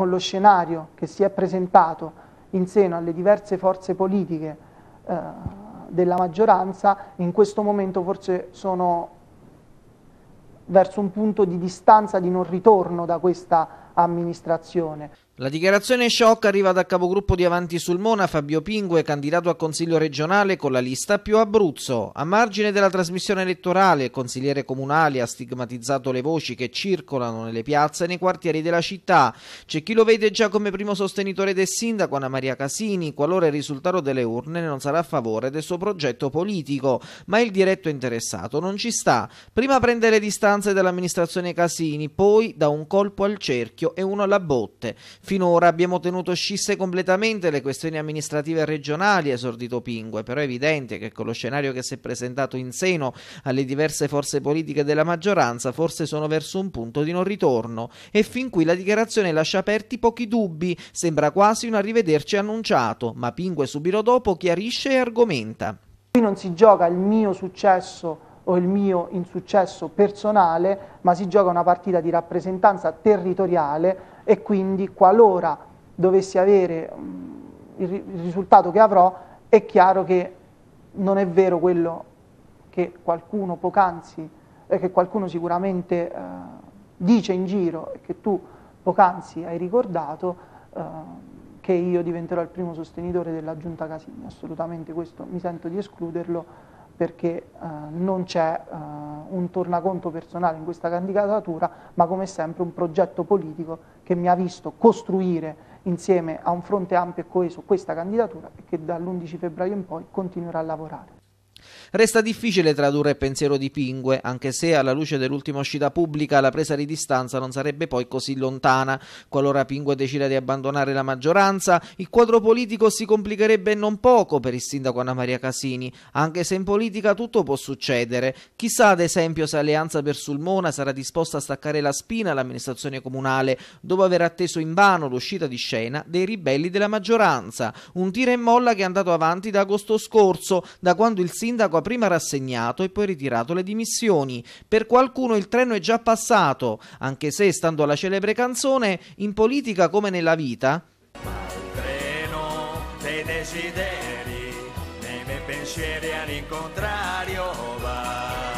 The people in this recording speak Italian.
con lo scenario che si è presentato in seno alle diverse forze politiche eh, della maggioranza, in questo momento forse sono verso un punto di distanza, di non ritorno da questa amministrazione. La dichiarazione shock arriva dal capogruppo di Avanti sul Mona Fabio Pingue, candidato a consiglio regionale con la lista più Abruzzo. A margine della trasmissione elettorale, il consigliere comunale ha stigmatizzato le voci che circolano nelle piazze e nei quartieri della città. C'è chi lo vede già come primo sostenitore del sindaco Anna Maria Casini, qualora il risultato delle urne non sarà a favore del suo progetto politico, ma il diretto interessato non ci sta. Prima prende le distanze dall'amministrazione Casini, poi dà un colpo al cerchio e uno alla botte. Finora abbiamo tenuto scisse completamente le questioni amministrative regionali, esordito Pingue, però è evidente che con lo scenario che si è presentato in seno alle diverse forze politiche della maggioranza forse sono verso un punto di non ritorno e fin qui la dichiarazione lascia aperti pochi dubbi, sembra quasi un arrivederci annunciato, ma Pingue subito dopo chiarisce e argomenta. Qui non si gioca il mio successo o il mio insuccesso personale, ma si gioca una partita di rappresentanza territoriale e quindi qualora dovessi avere mm, il risultato che avrò, è chiaro che non è vero quello che qualcuno poc'anzi, eh, che qualcuno sicuramente eh, dice in giro e che tu poc'anzi hai ricordato, eh, che io diventerò il primo sostenitore della giunta Casini. Assolutamente questo mi sento di escluderlo perché eh, non c'è eh, un tornaconto personale in questa candidatura, ma come sempre un progetto politico che mi ha visto costruire insieme a un fronte ampio e coeso questa candidatura e che dall'11 febbraio in poi continuerà a lavorare. Resta difficile tradurre il pensiero di Pingue, anche se alla luce dell'ultima uscita pubblica la presa di distanza non sarebbe poi così lontana. Qualora Pingue decida di abbandonare la maggioranza, il quadro politico si complicherebbe non poco per il sindaco Anna Maria Casini, anche se in politica tutto può succedere. Chissà ad esempio se Alleanza per Sulmona sarà disposta a staccare la spina all'amministrazione comunale, dopo aver atteso invano l'uscita di scena dei ribelli della maggioranza. Un tira e molla che è andato avanti da agosto scorso, da quando il sindaco sindaco ha prima rassegnato e poi ritirato le dimissioni. Per qualcuno il treno è già passato, anche se, stando alla celebre canzone, in politica come nella vita... il treno dei desideri, nei miei pensieri all'incontrario va.